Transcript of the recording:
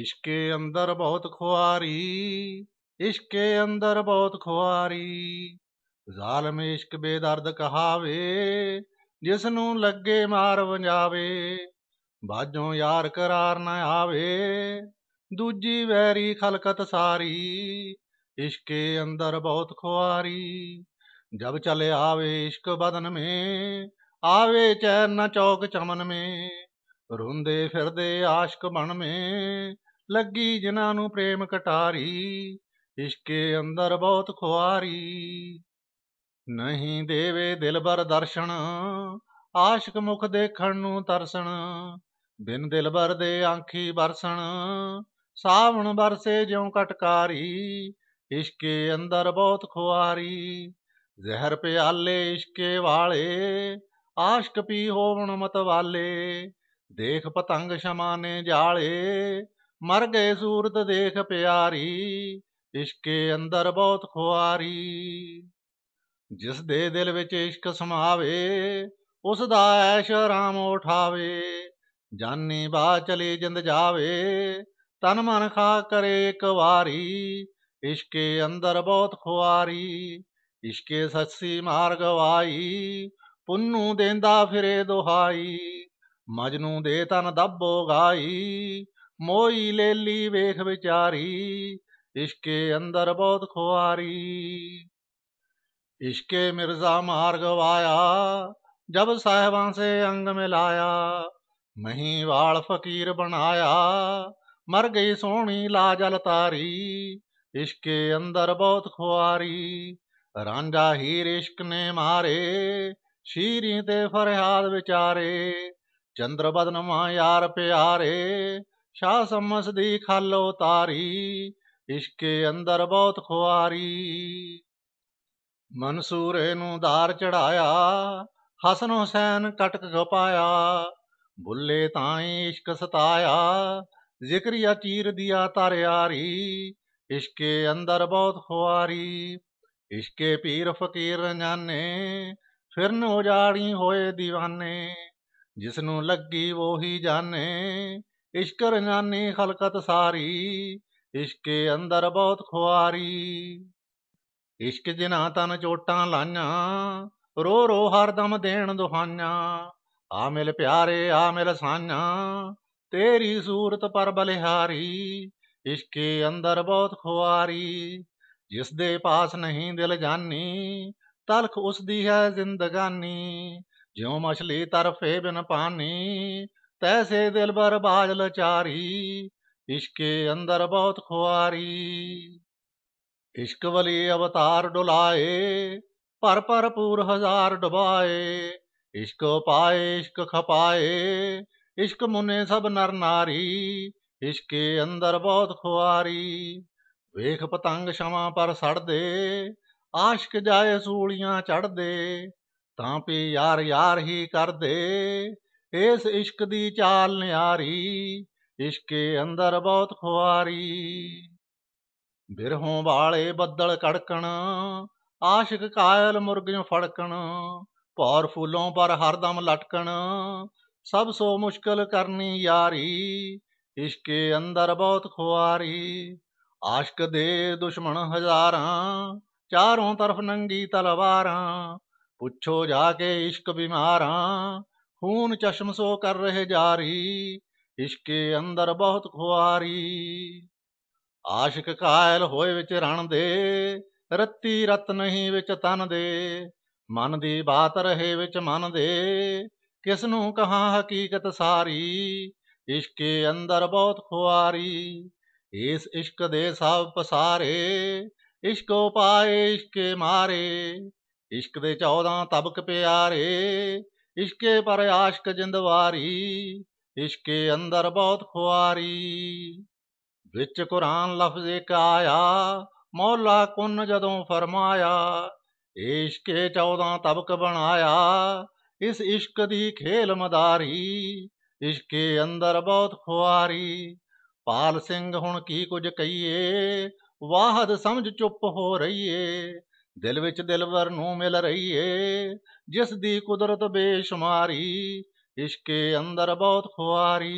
ਇਸ਼ਕੇ ਅੰਦਰ ਬਹੁਤ ਖੁਆਰੀ ਇਸ਼ਕੇ ਅੰਦਰ ਬਹੁਤ ਖੁਆਰੀ ਜ਼ਾਲਮ ਇਸ਼ਕ ਬੇਦਰਦ ਕਹਾਵੇ ਜਿਸ ਨੂੰ ਲੱਗੇ ਮਾਰ ਵੰਜਾਵੇ ਬਾਝੋਂ ਯਾਰ ਕਰਾਰ ਨਾ ਆਵੇ ਦੂਜੀ ਵੈਰੀ ਖਲਕਤ ਸਾਰੀ ਇਸ਼ਕੇ ਅੰਦਰ ਬਹੁਤ ਖੁਆਰੀ ਜਬ ਚਲੇ ਆਵੇ ਇਸ਼ਕ ਬਦਨ ਮੇ ਆਵੇ ਚੈਨ ਨਾ ਚੌਕ ਚਮਨ ਮੇ ਰੁੰਦੇ ਫਿਰਦੇ ਆਸ਼ਕ ਬਣ ਮੇ ਲੱਗੀ ਜਿਨ੍ਹਾਂ ਨੂੰ ਪ੍ਰੇਮ ਕਟਾਰੀ ਇਸ਼ਕੇ ਅੰਦਰ ਬਹੁਤ ਖੁਆਰੀ ਨਹੀਂ ਦੇਵੇ ਦਿਲਬਰ ਦਰਸ਼ਨ ਆਸ਼ਕ ਮੁਖ ਦੇਖਣ ਨੂੰ ਤਰਸਣ ਬਿਨ ਦਿਲਬਰ ਦੇ ਆਂਖੀ ਵਰਸਣ ਸਾਵਣ ਵਰਸੇ ਜਿਉ ਕਟਕਾਰੀ ਇਸ਼ਕੇ ਅੰਦਰ ਬਹੁਤ ਖੁਆਰੀ ਜ਼ਹਿਰ ਪਿਆਲੇ ਇਸ਼ਕੇ ਵਾਲੇ ਆਸ਼ਕ ਪੀ ਹੋਵਣ ਮਤਵਾਲੇ ਦੇਖ ਪਤੰਗ ਸ਼ਮਾਨੇ ਜਾਲੇ ਮਰ ਗਏ ਸੂਰਤ ਦੇਖ ਪਿਆਰੀ ਇਸ਼ਕੇ ਅੰਦਰ ਬਹੁਤ ਖੁਆਰੀ ਜਿਸ ਦੇ ਦਿਲ ਵਿੱਚ ਇਸ਼ਕ ਸਮਾਵੇ ਉਸ ਦਾ ਐਸ਼ ਆਰਾਮ ਉਠਾਵੇ ਜਾਨੀ ਬਾ ਚਲੇ ਜਿੰਦ ਜਾਵੇ ਤਨ ਮਨ ਖਾ ਕਰੇ ਇੱਕ ਵਾਰੀ ਇਸ਼ਕੇ ਅੰਦਰ ਬਹੁਤ ਖੁਆਰੀ ਇਸ਼ਕੇ ਸੱਸੀ ਮਾਰਗ ਵਾਈ ਪੁੰਨੂ ਦੇਂਦਾ ਫਿਰੇ ਦੁਹਾਈ ਮਜਨੂ ਦੇ ਤਨ ਦੱਬੋ ਗਾਈ ਮੋਈ ਲੇਲੀ ਵੇਖ ਵਿਚਾਰੀ ਇਸ਼ਕੇ ਅੰਦਰ ਬਹੁਤ ਖੁਆਰੀ ਇਸ਼ਕੇ ਮਿਰਜ਼ਾ ਮਾਰਗ ਵਾਇਆ ਜਬ ਸਾਹਿਬਾਂ ਸੇ ਅੰਗ ਮਿਲਾਇਆ ਮਹੀ ਵਾਲ ਫਕੀਰ ਬਣਾਇਆ ਮਰ ਗਈ ਸੋਹਣੀ ਲਾਜਲ ਤਾਰੀ ਇਸ਼ਕੇ ਅੰਦਰ ਬਹੁਤ ਖੁਆਰੀ ਰਾਂਝਾ ਹੀਰ ਇਸ਼ਕ ਨੇ ਮਾਰੇ ਸ਼ੀਰੀ ਤੇ ਫਰਿਆਦ ਵਿਚਾਰੇ ਚੰਦਰ ਬਦਨਮਾ ਯਾਰ ਪਿਆਰੇ ਸ਼ਾਹ ਸਮਸ ਦੀ ਖਾਲੋ ਤਾਰੀ ਇਸ਼ਕੇ ਅੰਦਰ ਬਹੁਤ ਖੁਆਰੀ ਮਨਸੂਰੇ ਨੂੰ ਧਾਰ ਚੜਾਇਆ ਹਸਨ ਹੁਸੈਨ ਕਟਕ ਖਪਾਇਆ ਬੁੱਲੇ ਤਾਈ ਇਸ਼ਕ ਸਤਾਇਆ ਜ਼ਿਕਰਿਆ ਚੀਰ ਦਿਆ ਤਾਰਿਆਰੀ ਇਸ਼ਕੇ ਅੰਦਰ ਬਹੁਤ ਖੁਆਰੀ ਇਸ਼ਕੇ ਪੀਰ ਫਕੀਰ ਜਾਣੇ ਫਿਰਨ ਉਜਾੜੀ ਹੋਏ دیਵਾਨੇ ਜਿਸ ਨੂੰ ਲੱਗੀ ਹੀ ਜਾਣੇ ਇਸ਼ਕ ਰਨਾਨੀ ਖਲਕਤ ਸਾਰੀ ਇਸ਼ਕੇ ਅੰਦਰ ਬਹੁਤ ਖੁਆਰੀ ਇਸ਼ਕ ਜਿਨਾ ਤਨ ਚੋਟਾਂ ਲਾਈਆਂ ਰੋ ਰੋ ਹਰ ਦਮ ਦੇਣ ਦੁਹਾਈਆਂ ਆ ਮਿਲ ਪਿਆਰੇ ਆ ਮਿਲ ਸਾਨਾ ਤੇਰੀ ਸੂਰਤ ਪਰ ਬਲਿਹਾਰੀ ਇਸ਼ਕੇ ਅੰਦਰ ਬਹੁਤ ਖੁਆਰੀ ਜਿਸ ਦੇ ਪਾਸ ਨਹੀਂ ਦਿਲ ਜਾਨੀ ਤਲਖ ਉਸ ਦੀ ਹੈ ਜ਼ਿੰਦਗਾਨੀ ਜਿਉ ਮਛਲੀ ਤਰਫੇ ਬਿਨ ਪਾਨੀ ਤੈਸੇ ਦਿਲ ਬਾਜ ਲਚਾਰੀ ਇਸ਼ਕੇ ਅੰਦਰ ਬਹੁਤ ਖੁਆਰੀ ਇਸ਼ਕ ਵਲੀ ਅਵਤਾਰ ਡੁਲਾਏ ਪਰ ਪੂਰ ਹਜ਼ਾਰ ਡੁਬਾਏ ਇਸ਼ਕ ਪਾਏ ਇਸ਼ਕ ਖਪਾਏ ਇਸ਼ਕ ਮੁਨੇ ਸਭ ਨਰ ਨਾਰੀ ਇਸ਼ਕੇ ਅੰਦਰ ਬਹੁਤ ਖੁਆਰੀ ਵੇਖ ਪਤੰਗ ਸ਼ਮਾ ਪਰ ਸੜਦੇ ਆਸ਼ਕ ਜਾਏ ਸੂਲੀਆਂ ਚੜਦੇ ਤਾਂ ਪੀ ਯਾਰ ਯਾਰ ਹੀ ਕਰਦੇ ਇਸ ਇਸ਼ਕ ਦੀ ਚਾਲ ਨਿਆਰੀ ਇਸ਼ਕੇ ਅੰਦਰ ਬਹੁਤ ਖੁਆਰੀ ਬਿਰਹੋਂ ਵਾਲੇ ਬੱਦਲ ਕੜਕਣ ਆਸ਼ਿਕ ਕਾਇਲ ਮੁਰਗਿਆਂ ਫੜਕਣ ਪੌਰ ਫੁੱਲੋਂ ਪਰ ਹਰਦਮ ਲਟਕਣ ਸਭ ਸੋ ਮੁਸ਼ਕਲ ਕਰਨੀ ਯਾਰੀ ਇਸ਼ਕੇ ਅੰਦਰ ਬਹੁਤ ਖੁਆਰੀ ਆਸ਼ਕ ਦੇ ਦੁਸ਼ਮਣ ਹਜ਼ਾਰਾਂ ਚਾਰੋਂ ਤਰਫ ਨੰਗੀ ਤਲਵਾਰਾਂ ਪੁੱਛੋ ਜਾ ਕੇ ਇਸ਼ਕ ਬਿਮਾਰਾਂ ਖੂਨ ਚਸ਼ਮ ਸੋ ਕਰ ਰਹੇ ਜਾਰੀ ਇਸ਼ਕੇ ਅੰਦਰ ਬਹੁਤ ਖੁਆਰੀ ਆਸ਼ਿਕ ਕਾਇਲ ਹੋਏ ਵਿੱਚ ਰਣ ਦੇ ਰੱਤੀ ਰਤ ਨਹੀਂ ਵਿੱਚ ਤਨ ਦੇ ਮਨ ਦੀ ਬਾਤ ਰਹੇ ਵਿੱਚ ਮਨ ਦੇ ਕਿਸ ਨੂੰ ਕਹਾ ਹਕੀਕਤ ਸਾਰੀ ਇਸ਼ਕੇ ਅੰਦਰ ਬਹੁਤ ਖੁਆਰੀ ਇਸ ਇਸ਼ਕ ਦੇ ਸਭ ਪਸਾਰੇ ਇਸ਼ਕੋ ਪਾਏ ਇਸ਼ਕੇ ਮਾਰੇ ਇਸ਼ਕ ਦੇ 14 ਤਬਕ ਪਿਆਰੇ ਇਸ਼ਕੇ ਪਰ ਆਸ਼ਕ ਜਿੰਦਵਾਰੀ ਇਸ਼ਕੇ ਅੰਦਰ ਬਹੁਤ ਖੁਆਰੀ ਵਿੱਚ ਕੁਰਾਨ ਲਫ਼ਜ਼ੇ ਕਾਇਆ ਮੌਲਾ ਕੁਨ ਜਦੋਂ ਫਰਮਾਇਆ ਇਸ਼ਕੇ 14 ਤਬਕ ਬਣਾਇਆ ਇਸ ਇਸ਼ਕ ਦੀ ਖੇਲ ਮਦਾਰੀ ਇਸ਼ਕੇ ਅੰਦਰ ਬਹੁਤ ਖੁਆਰੀ ਪਾਲ ਸਿੰਘ ਹੁਣ ਕੀ ਕੁਝ ਕਹੀਏ ਵਾਹਦ ਸਮਝ ਚੁੱਪ ਹੋ ਰਹੀਏ ਦਿਲ ਵਿੱਚ ਦਿਲਵਰ ਨੂੰ ਮਿਲ ਰਹੀ ਏ ਜਿਸ ਦੀ ਕੁਦਰਤ ਬੇਸ਼ੁਮਾਰੀ ਇਸ਼ਕੇ ਅੰਦਰ ਬਹੁਤ ਖੁਆਰੀ